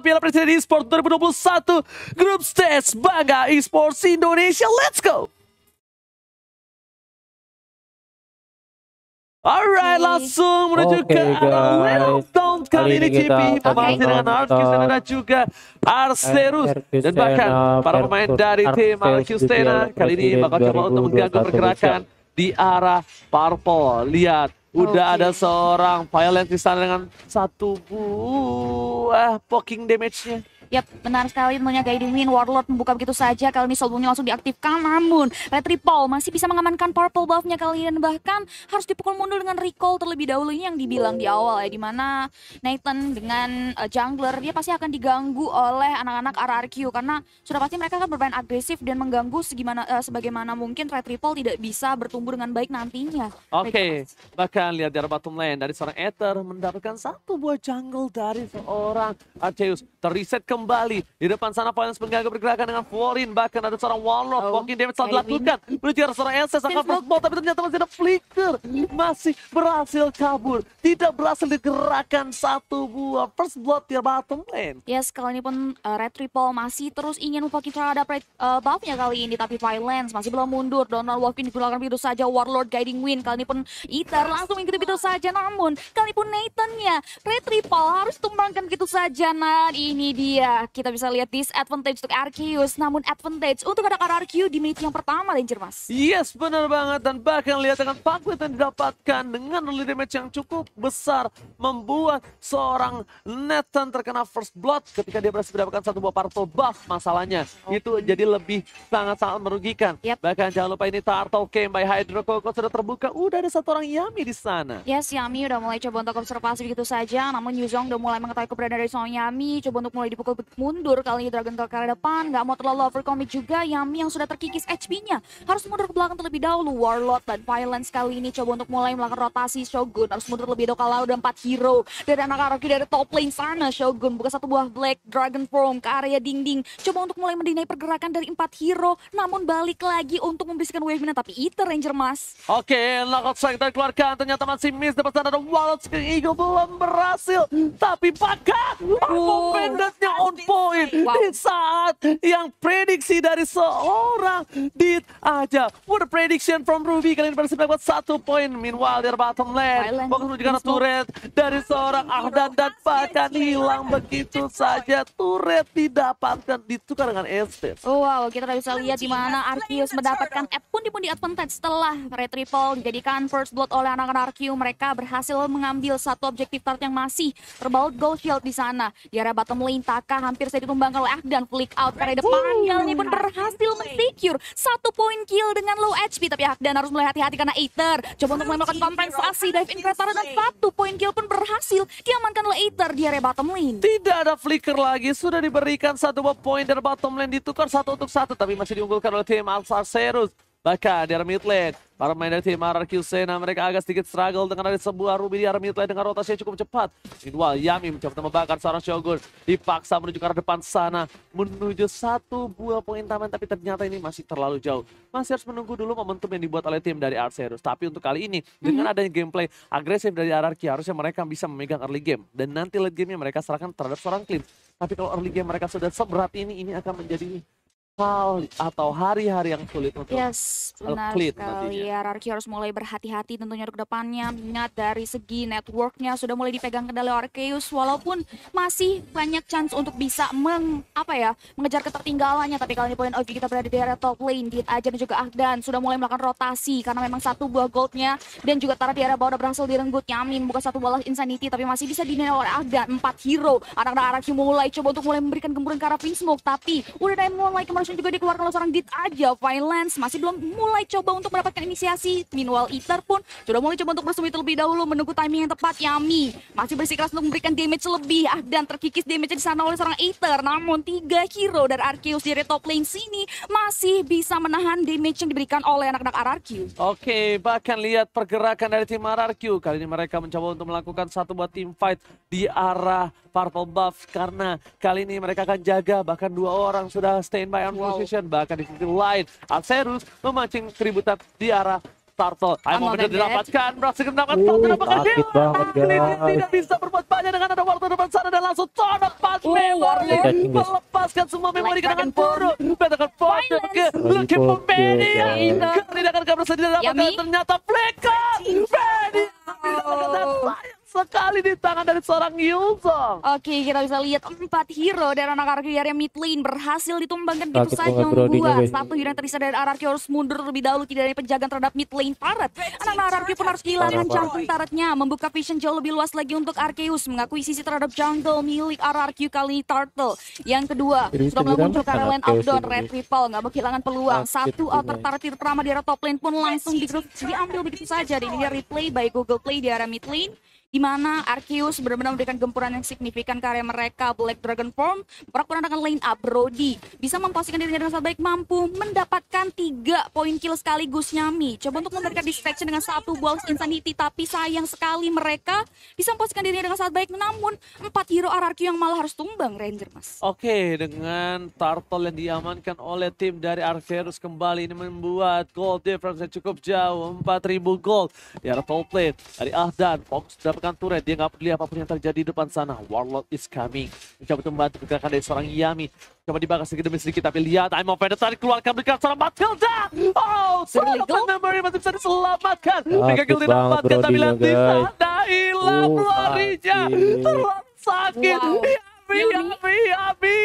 Piala Presiden Esports 2021 Grup Stage Bangga Esports Indonesia. Let's go! Alright, langsung menuju okay, ke arah Wilton kali ini TV masih dengan Arcus dan ada juga Arsterus dan bahkan para pemain dari tim Arcus Tena kali ini bakal coba untuk mengganggu pergerakan di arah Purple. Lihat, udah okay. ada seorang Violent di sana dengan satu bu buah poking damage-nya. Ya benar sekali tentunya Guiding Wind Warlord membuka begitu saja kali ini soulbomb langsung diaktifkan namun Red Ripple masih bisa mengamankan purple buffnya kalian bahkan harus dipukul mundur dengan recall terlebih dahulu ini yang dibilang di awal ya dimana Nathan dengan uh, jungler dia pasti akan diganggu oleh anak-anak RRQ karena sudah pasti mereka akan bermain agresif dan mengganggu segimana uh, sebagaimana mungkin Red Ripple tidak bisa bertumbuh dengan baik nantinya. Oke, okay. bahkan lihat dari bottom lane dari seorang Ether mendapatkan satu buah jungle dari seorang Arceus. Terreset kembali kembali. Di depan sana Valens mengganggu pergerakan dengan Florin. Bahkan ada seorang Walnut. Oh. Walking damage telah dilakukan. Menuju ke seorang Elsa. Sangat frostball. Tapi ternyata masih ada flicker. Masih berhasil kabur. Tidak berhasil digerakkan satu buah. First blood di bottom lane. Yes, kali ini pun uh, Red Triple masih terus ingin memakai terhadap ada uh, buffnya kali ini. Tapi Violence masih belum mundur. Donald Walking digunakan begitu saja. Warlord Guiding Wind. Kali ini pun Ether langsung mengikuti begitu saja. Namun, kali pun Nathan-nya. Red Triple harus tumbangkan begitu saja. Nah, ini dia Iya, kita bisa lihat advantage untuk Arceus, namun advantage untuk anak-anak di menit yang pertama Danger Mas. Yes, benar banget. Dan bahkan lihat dengan Pakwit yang didapatkan dengan early damage yang cukup besar membuat seorang Nathan terkena first blood ketika dia berhasil mendapatkan satu buah purple buff masalahnya. Okay. Itu jadi lebih sangat-sangat merugikan. Yep. Bahkan jangan lupa ini Turtle Came by Hydro Coco sudah terbuka. Udah ada satu orang Yami di sana. Yes, Yami udah mulai coba untuk observasi begitu saja. Namun Yuzong udah mulai mengetahui keberadaan dari seorang Yami. Coba untuk mulai dipukul mundur kali ini Dragon Tail ke arah depan. Nggak mau terlalu overcommit juga. Yami yang sudah terkikis HP-nya. Harus mundur ke belakang terlebih dahulu. Warlord dan Violence kali ini coba untuk mulai melakukan rotasi Shogun. Harus mundur lebih dahulu kalau udah 4 hero. Dari anak Araki dari top lane sana Shogun. Buka satu buah Black Dragon Form ke area dinding. Coba untuk mulai mendinai pergerakan dari 4 hero. Namun balik lagi untuk membisikkan wave -nya. Tapi eater Ranger Mas. Oke, okay, knockout strike kita keluarkan. Ternyata masih miss. Dapat sana warlord Warlord Eagle belum berhasil. Hmm. Tapi pakai Mampu pendetnya on point. Wow. Di saat yang prediksi dari seorang Dit aja. What a prediction from Ruby. Kali ini berhasil buat satu poin. Meanwhile, dari bottom lane. Fokus menuju turret dari seorang Ahdan. Dan bahkan hilang begitu saja. Turret didapatkan ditukar dengan Estes. Oh, wow, kita bisa lihat di mana Arceus mendapatkan F pun di pun advantage setelah Red Triple dijadikan first blood oleh anak-anak Arceus. Mereka berhasil mengambil satu objektif target yang masih terbaut gold shield di sana. Di area bottom lane, Taka mereka hampir saja ditumbangkan oleh Akdan flick out karena depan kali ini pun berhasil mensecure satu poin kill dengan low HP tapi Akdan harus mulai hati-hati karena Aether coba untuk melakukan kompensasi dive in dan satu poin kill pun berhasil diamankan oleh Aether di area bottom lane tidak ada flicker lagi sudah diberikan satu buah poin dari bottom lane ditukar satu untuk satu tapi masih diunggulkan oleh tim Serus Bahkan di arah mid lane, para pemain dari tim RRQ Sena mereka agak sedikit struggle dengan ada sebuah Ruby di arah mid lane dengan rotasi yang cukup cepat. Meanwhile, Yami mencoba membakar seorang Shogun, dipaksa menuju ke arah depan sana, menuju satu buah poin taman, tapi ternyata ini masih terlalu jauh. Masih harus menunggu dulu momentum yang dibuat oleh tim dari Arceus. Tapi untuk kali ini, dengan mhm. adanya gameplay agresif dari RRQ, harusnya mereka bisa memegang early game. Dan nanti late game-nya mereka serahkan terhadap seorang Clint. Tapi kalau early game mereka sudah seberat ini, ini akan menjadi hal atau hari-hari yang sulit untuk Yes, benar sekali. nantinya. Hierarki harus mulai berhati-hati tentunya untuk depannya. Mengingat dari segi networknya sudah mulai dipegang kendali Arceus walaupun masih banyak chance untuk bisa meng, apa ya, mengejar ketertinggalannya. Tapi kali ini poin OG kita berada di area top lane, Dit Aja dan juga Ahdan sudah mulai melakukan rotasi karena memang satu buah goldnya dan juga Tara di area bawah berhasil direnggut Yamin bukan satu bola insanity tapi masih bisa dinilai oleh Ahdan empat hero. Anak-anak Araki mulai coba untuk mulai memberikan gemburan ke arah Pink tapi udah mulai kemarin langsung juga dikeluarkan oleh seorang Dit aja. Violence masih belum mulai coba untuk mendapatkan inisiasi. Meanwhile eater pun sudah mulai coba untuk bersembunyi terlebih dahulu menunggu timing yang tepat. Yami masih bersikeras untuk memberikan damage lebih ah, dan terkikis damage di sana oleh seorang eater Namun tiga hero dari Arceus dari top lane sini masih bisa menahan damage yang diberikan oleh anak-anak RRQ. Oke, bahkan lihat pergerakan dari tim RRQ. Kali ini mereka mencoba untuk melakukan satu buat tim fight di arah purple buff karena kali ini mereka akan jaga bahkan dua orang sudah standby on on wow. position bahkan di sisi lain Acerus memancing keributan di arah Tarto, ayo mau benar didapatkan, berhasil mendapatkan Tarto, mendapatkan Dylan. Klinis tidak bisa berbuat banyak dengan ada waktu depan sana dan langsung tonok pas Warlin melepaskan semua memori kenangan buruk. Betakan foto ke Lucky Pomedia. tidak akan kabar sedih dapatkan ternyata Flicker Benny sekali di tangan dari seorang Yulzong. Oke, kita bisa lihat empat hero dari anak yang mid lane berhasil ditumbangkan begitu saja membuat satu hero yang terpisah dari Ararki harus mundur terlebih dahulu tidak ada penjagaan terhadap mid lane Parat. Anak-anak pun harus kehilangan jantung taratnya, membuka vision jauh lebih luas lagi untuk Arceus, mengakui sisi terhadap jungle milik Ararki kali ini Turtle. Yang kedua, sudah mulai muncul karena lane Red Ripple nggak mau kehilangan peluang. Satu outer turret pertama di area top lane pun langsung di diambil begitu saja. ini dia replay by Google Play di area mid lane di mana Arceus benar-benar memberikan gempuran yang signifikan karya mereka Black Dragon Form akan line up Brody bisa memposisikan dirinya dengan sangat baik mampu mendapatkan tiga poin kill sekaligus Nyami coba untuk memberikan distraction dengan satu buah insanity tapi sayang sekali mereka bisa memposisikan dirinya dengan sangat baik namun empat hero RRQ yang malah harus tumbang Ranger mas oke okay, dengan Turtle yang diamankan oleh tim dari Arceus kembali ini membuat gold difference yang cukup jauh 4000 gold di Turtle Plate dari Ahdan Fox dapat meninggalkan turret. Dia nggak peduli apapun yang terjadi di depan sana. Warlord is coming. Mencoba untuk membantu pergerakan dari seorang Yami. Coba dibakar sedikit demi sedikit. Tapi lihat, I'm of Vader tadi keluarkan berikan seorang Matilda. Oh, seorang of Memory masih bisa diselamatkan. Megagel diselamatkan, tapi ya lihat di sana hilang uh, Terlalu sakit. Wow. Abi, Abi, Abi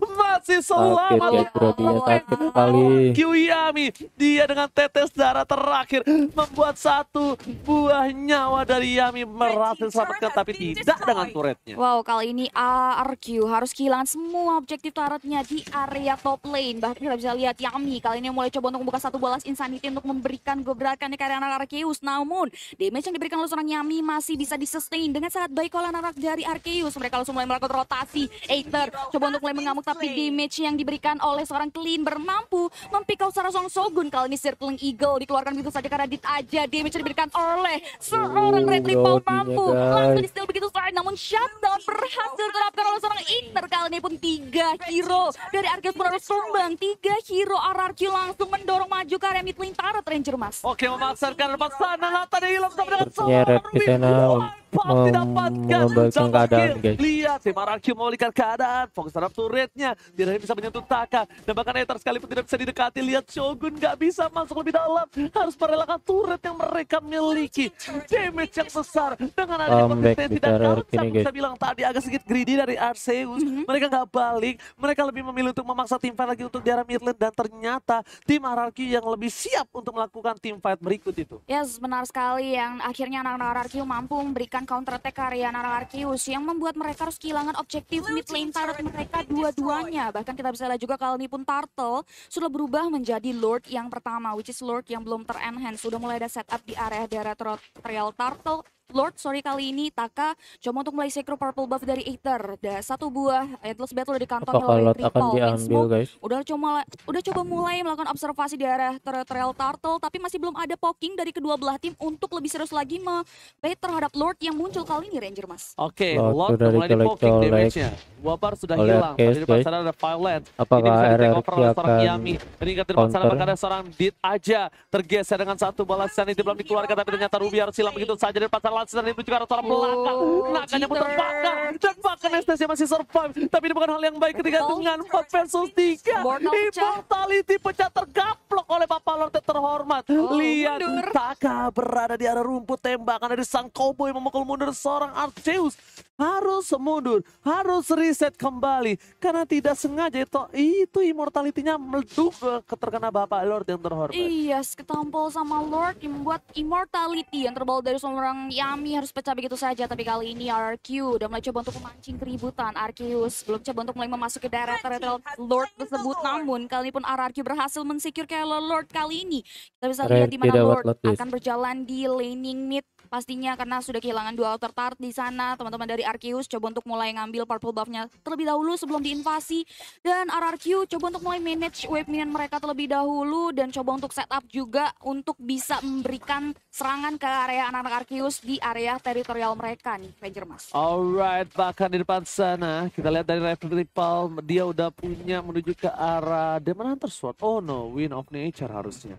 masih selamat. Sakit, ya, sakit kali. Kyuyami, dia dengan tetes darah terakhir membuat satu buah nyawa dari Yami berhasil selamatkan tapi tidak dengan turretnya. Wow, kali ini ARQ harus kehilangan semua objektif turretnya di area top lane. Bahkan kita bisa lihat Yami kali ini mulai coba untuk membuka satu balas insanity untuk memberikan gebrakan ke area Arceus. Namun, damage yang diberikan oleh seorang Yami masih bisa disustain dengan sangat baik oleh anak dari Arceus. Mereka langsung mulai melakukan rotasi si Aether coba untuk mulai mengamuk tapi damage yang diberikan oleh seorang Clean bermampu mempikau song Shogun kali ini Circling Eagle dikeluarkan begitu saja karena dit aja damage yang diberikan oleh seorang oh, Red Ripple mampu langsung di steal begitu saja namun shutdown berhasil terapkan oleh seorang Aether kali ini pun tiga hero dari Arceus pun harus sumbang tiga hero RRQ langsung mendorong maju ke area mid lane Tarot Ranger Mas oke memaksakan lepas sana di hilang sama dengan seorang Pop didapatkan Sang keadaan guys. Lihat si Maraki lihat keadaan Fokus terhadap turretnya Tidak bisa menyentuh Taka Dan bahkan Ether sekalipun tidak bisa didekati Lihat Shogun nggak bisa masuk lebih dalam Harus merelakan turret yang mereka miliki Damage yang besar Dengan adanya tidak dan saya Bisa bilang tadi agak sedikit greedy dari Arceus mm -hmm. Mereka nggak balik Mereka lebih memilih untuk memaksa tim fight lagi untuk di arah mid Dan ternyata tim Maraki yang lebih siap untuk melakukan tim fight berikut itu Yes benar sekali yang akhirnya anak-anak Maraki mampu memberikan melakukan counter attack karya Anarchius yang membuat mereka harus kehilangan objektif mid lane turret mereka dua-duanya. Bahkan kita bisa lihat juga kalau ini pun Turtle sudah berubah menjadi Lord yang pertama, which is Lord yang belum terenhance. Sudah mulai ada setup di area daerah Trial Turtle Lord sorry kali ini Taka cuma untuk mulai Sekro Purple Buff dari Aether ada satu buah Endless Battle dari kantong oleh Triple diambil guys udah coba udah coba mulai melakukan observasi di area Trail Turtle tapi masih belum ada poking dari kedua belah tim untuk lebih serius lagi me terhadap Lord yang muncul kali ini Ranger Mas oke okay, Lord sudah mulai di poking damage-nya Wabar sudah hilang dari pasaran ada Violet apakah RRQ seorang Yami meningkat di pasaran bakal ada seorang Dit aja tergeser dengan satu balasan itu belum dikeluarkan tapi ternyata Ruby harus hilang begitu saja dari pasaran lawan sedang itu juga ada seorang oh, belakang. Naganya pun terbakar dan bahkan Anastasia masih survive. Tapi ini bukan hal yang baik ketika dengan 4 versus 3. Immortality pecah tergaplok oleh Papa Lord yang terhormat. Oh, Lihat Taka berada di arah rumput tembakan dari sang cowboy memukul mundur seorang Arceus harus mundur, harus reset kembali karena tidak sengaja itu itu immortality-nya meleduk ke terkena Bapak Lord yang terhormat. Iya, yes, ketampol sama Lord yang membuat immortality yang terbawa dari seorang yang kami harus pecah begitu saja, tapi kali ini RQ udah mulai coba untuk memancing keributan. Arceus belum coba untuk mulai memasuki daerah teritorial Lord tersebut, namun kali ini pun RRQ berhasil mensecure Kelo Lord kali ini. Kita bisa lihat di mana Lord akan berjalan di laning mid pastinya karena sudah kehilangan dua outer tart di sana. Teman-teman dari Arceus coba untuk mulai ngambil purple buffnya terlebih dahulu sebelum diinvasi. Dan RRQ coba untuk mulai manage wave minion mereka terlebih dahulu dan coba untuk setup juga untuk bisa memberikan serangan ke area anak-anak Arceus di area teritorial mereka nih, Ranger Mas. Alright, bahkan di depan sana kita lihat dari Palm dia udah punya menuju ke arah Demon Hunter Sword. Oh no, Win of Nature harusnya.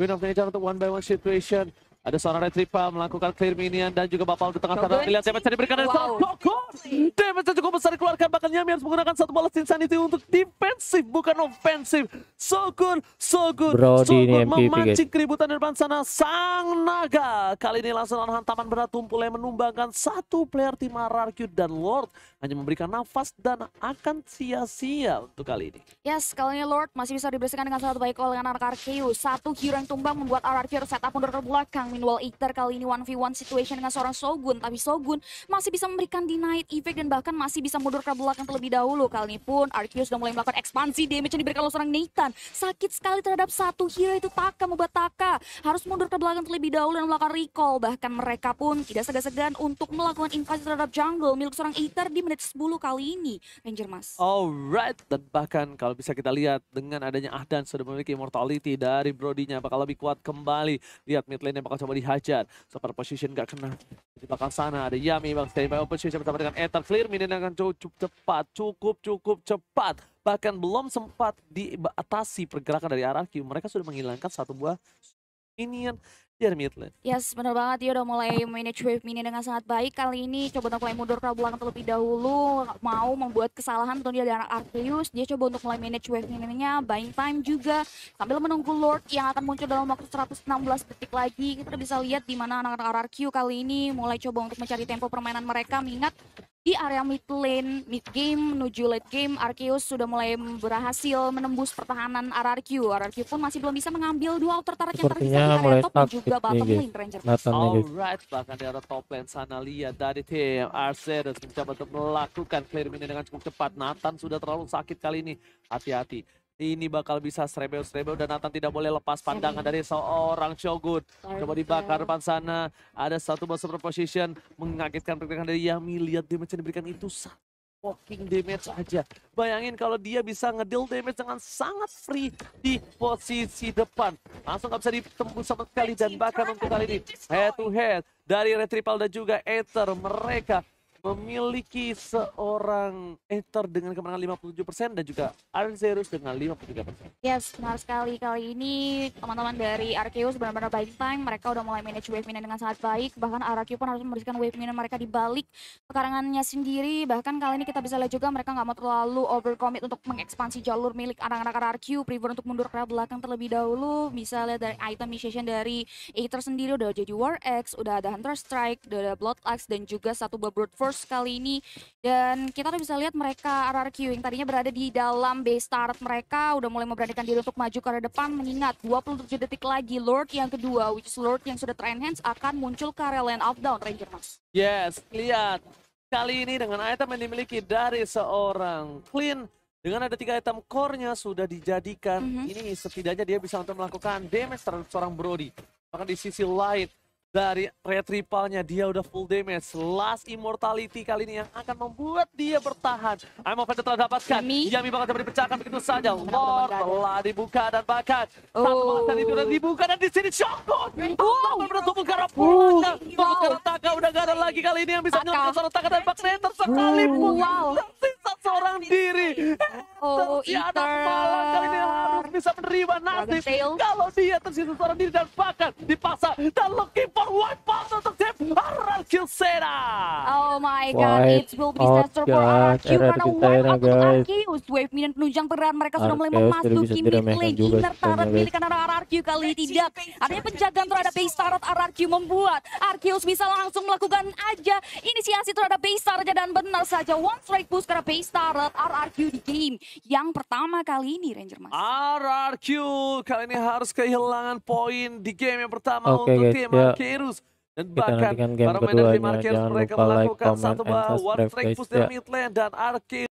Win of Nature untuk one by one situation. Ada seorang Ripa melakukan clear minion dan juga bapak di tengah sana. Lihat damage yang diberikan dari wow. Tokon. Damage cukup besar dikeluarkan. Bahkan Yami harus menggunakan satu balas insanity untuk defensif. Bukan ofensif. So good, so good, Bro, so good. Memancing keributan di depan sana. Sang Naga. Kali ini langsung hantaman berat tumpul yang menumbangkan satu player tim RRQ dan Lord hanya memberikan nafas dan akan sia-sia untuk kali ini. Yes, kali ini Lord masih bisa dibersihkan dengan satu baik oleh anak Arceus. Satu hero yang tumbang membuat RRQ harus setup mundur ke belakang. Meanwhile, Eater kali ini 1v1 situation dengan seorang Sogun Tapi Sogun masih bisa memberikan denied effect dan bahkan masih bisa mundur ke belakang terlebih dahulu. Kali ini pun Arceus sudah mulai melakukan ekspansi damage yang diberikan oleh seorang Nathan. Sakit sekali terhadap satu hero itu Taka membuat Taka harus mundur ke belakang terlebih dahulu dan melakukan recall. Bahkan mereka pun tidak segan-segan untuk melakukan invasi terhadap jungle milik seorang Eater di menit 10 kali ini, Ranger Mas. Alright, dan bahkan kalau bisa kita lihat dengan adanya Ahdan sudah memiliki immortality dari Brodinya bakal lebih kuat kembali. Lihat mid lane yang bakal coba dihajar. Super position gak kena. Di bakal sana ada Yami bang stay standby position bersama dengan Ether. Clear mid akan cukup cepat, cukup cukup cepat bahkan belum sempat diatasi pergerakan dari RRQ mereka sudah menghilangkan satu buah minion Iya, Dear mid lane. Yes, benar banget. Dia udah mulai manage wave mini dengan sangat baik. Kali ini coba untuk mulai mundur ke belakang terlebih dahulu. Mau membuat kesalahan dia dari Arceus. Dia coba untuk mulai manage wave mininya, buying time juga. Sambil menunggu Lord yang akan muncul dalam waktu 116 detik lagi. Kita bisa lihat di mana anak-anak RRQ kali ini mulai coba untuk mencari tempo permainan mereka. Mengingat di area mid lane, mid game menuju late game, Arceus sudah mulai berhasil menembus pertahanan RRQ. RRQ pun masih belum bisa mengambil dua auto turret yang terpisah di area top juga bottom lane Ranger. Alright, bahkan di arah top lane lihat dari tim Arceus mencoba untuk melakukan clear ini dengan cukup cepat. Nathan sudah terlalu sakit kali ini. Hati-hati. Ini bakal bisa srebel-srebel dan Nathan tidak boleh lepas pandangan dari seorang Shogun. Coba dibakar depan sana. Ada satu buat super position. Mengagetkan pergerakan dari Yami. Lihat dia mencoba diberikan itu satu walking damage aja. Bayangin kalau dia bisa ngedeal damage dengan sangat free di posisi depan. Langsung gak bisa ditembus sama sekali dan bahkan untuk kali ini head to head dari Retripal dan juga Ether mereka memiliki seorang Ether eh, dengan kemenangan 57% dan juga Arceus dengan 53%. Yes, benar sekali. Kali ini teman-teman dari Arceus benar-benar baik time. Mereka udah mulai manage wave minion dengan sangat baik. Bahkan Arceus pun harus memberikan wave minion mereka di balik pekarangannya sendiri. Bahkan kali ini kita bisa lihat juga mereka nggak mau terlalu overcommit untuk mengekspansi jalur milik anak-anak Arceus. Prefer untuk mundur ke belakang terlebih dahulu. Bisa lihat dari itemization dari Aether sendiri udah jadi War X, udah ada Hunter Strike, udah ada Blood Axe, dan juga satu Blood Force Force kali ini dan kita udah bisa lihat mereka RRQ yang tadinya berada di dalam base start mereka udah mulai memberanikan diri untuk maju ke arah depan mengingat 27 detik lagi Lord yang kedua which is Lord yang sudah terenhance akan muncul ke area land up down Ranger Mas. Yes, lihat kali ini dengan item yang dimiliki dari seorang Clean dengan ada tiga item core-nya sudah dijadikan mm -hmm. ini setidaknya dia bisa untuk melakukan damage terhadap seorang Brody. Bahkan di sisi lain dari red triple-nya dia udah full damage last immortality kali ini yang akan membuat dia bertahan I'm of telah dapatkan Yami, Yami bakal dapat dipecahkan begitu saja Lord telah dibuka dan bahkan oh. satu itu udah dibuka dan di sini Shotgun oh. benar tubuh Gara pulang tubuh Gara udah gak ada lagi kali ini yang bisa menyelamatkan taka dan Bagnether sekalipun wow. tersisa seorang diri Oh, si anak malang kali ini harus bisa menerima nasib kalau dia tersisa seorang diri dan bahkan dipaksa dan looking for one pass untuk Jeff Harald Kilsena. Oh my god, it will be disaster for RQ karena one out untuk Arceus. Wave minion penunjang peran mereka sudah mulai memasuki mid lane. Inner turret milik karena RRQ kali ini tidak. Adanya penjagaan terhadap base turret RRQ membuat Arceus bisa langsung melakukan aja inisiasi terhadap base turret dan benar saja one strike push karena base turret RRQ di game yang pertama kali ini Ranger Mas. RRQ kali ini harus kehilangan poin di game yang pertama okay, untuk tim ya. Arkerus. Dan kita bahkan para pemain dari Arkerus mereka melakukan like, satu bahwa one strike push dari mid dan Arkerus.